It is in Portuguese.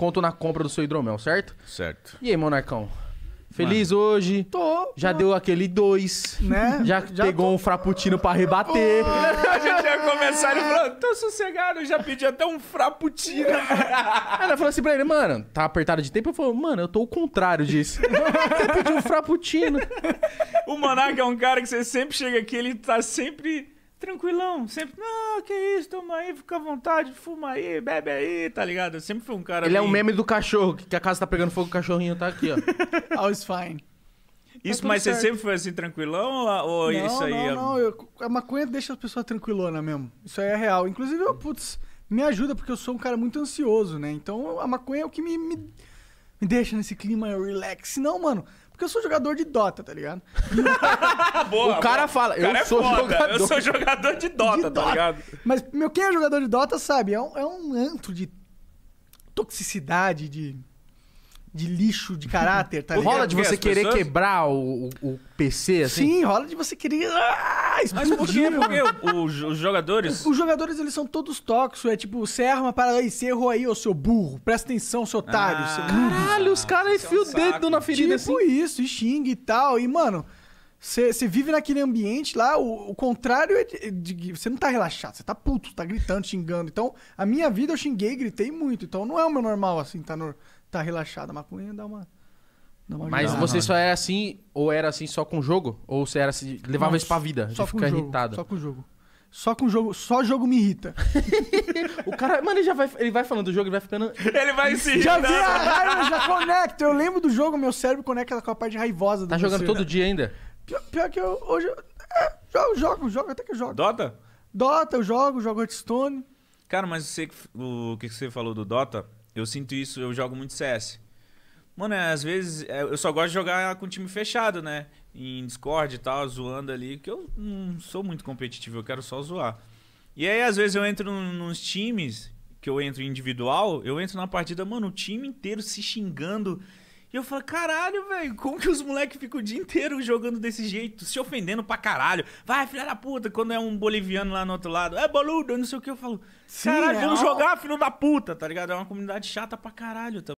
desconto na compra do seu hidromel, certo? Certo. E aí, Monarcão? Feliz Mano. hoje? Tô. Já deu aquele dois. Né? Já, já pegou tô. um frappuccino pra rebater. Pô, a gente ia começar ele falou, tô sossegado, eu já pedi até um frappuccino. Ela falou assim pra ele, mano, tá apertado de tempo? Eu falei, mano, eu tô o contrário disso. você pediu um frappuccino. O Monarca é um cara que você sempre chega aqui, ele tá sempre tranquilão, sempre, não, que isso, toma aí, fica à vontade, fuma aí, bebe aí, tá ligado? Eu sempre foi um cara. Ele é um meme do cachorro, que a casa tá pegando fogo, o cachorrinho tá aqui, ó. All's oh, fine. Tá isso, tá mas certo. você sempre foi assim, tranquilão? Ou não, isso aí? Não, é... não, eu, a maconha deixa as pessoas tranquilonas mesmo. Isso aí é real. Inclusive, eu, putz, me ajuda porque eu sou um cara muito ansioso, né? Então a maconha é o que me, me me deixa nesse clima relax. Não, mano, porque eu sou jogador de Dota, tá ligado? boa, o cara boa. fala, eu, cara é sou é jogador... eu sou jogador de Dota, de tá ligado? Mas meu, quem é jogador de Dota sabe, é um, é um antro de toxicidade, de de lixo de caráter, tá ligado? Rola de você querer quebrar o, o, o, PC, assim? Sim, rola de você querer. Ah, mas por quê? Por Os, os jogadores. Os jogadores, eles são todos tóxicos. É tipo, você arma para aí, você errou aí, ô seu burro. Presta atenção, seu otário. Ah, seu... Caralho, os caras é enfiam é o dedo na ferida tipo assim. isso, e xingue e tal. E, mano. Você vive naquele ambiente lá, o, o contrário é de, é você não tá relaxado, você tá puto, tá gritando, xingando. Então, a minha vida eu xinguei, gritei muito. Então, não é o meu normal assim, tá, no, tá relaxado. A maconha dá uma. Mas você só era assim, ou era assim só com o jogo? Ou você era assim, levava isso pra vida? Só de com ficar jogo, irritado? Só com o jogo. Só com jogo, só jogo me irrita. o cara, mano, ele já vai, ele vai falando do jogo, ele vai ficando. Ele vai se Já vi a raiva, já conecta. Eu lembro do jogo, meu cérebro conecta com a parte raivosa do Tá jogando todo dia ainda? Pior, pior que eu hoje. Eu, é, jogo, jogo, jogo, até que eu jogo. Dota? Dota, eu jogo, jogo Hearthstone. Cara, mas você, o que você falou do Dota, eu sinto isso, eu jogo muito CS. Mano, é, às vezes é, eu só gosto de jogar com time fechado, né? Em Discord e tal, zoando ali, que eu não sou muito competitivo, eu quero só zoar. E aí, às vezes, eu entro nos times, que eu entro individual, eu entro na partida, mano, o time inteiro se xingando. E eu falo, caralho, velho, como que os moleques ficam o dia inteiro jogando desse jeito, se ofendendo pra caralho? Vai, filha da puta, quando é um boliviano lá no outro lado, é boludo, não sei o que, eu falo, caralho, é vamos jogar, filho da puta, tá ligado? É uma comunidade chata pra caralho também.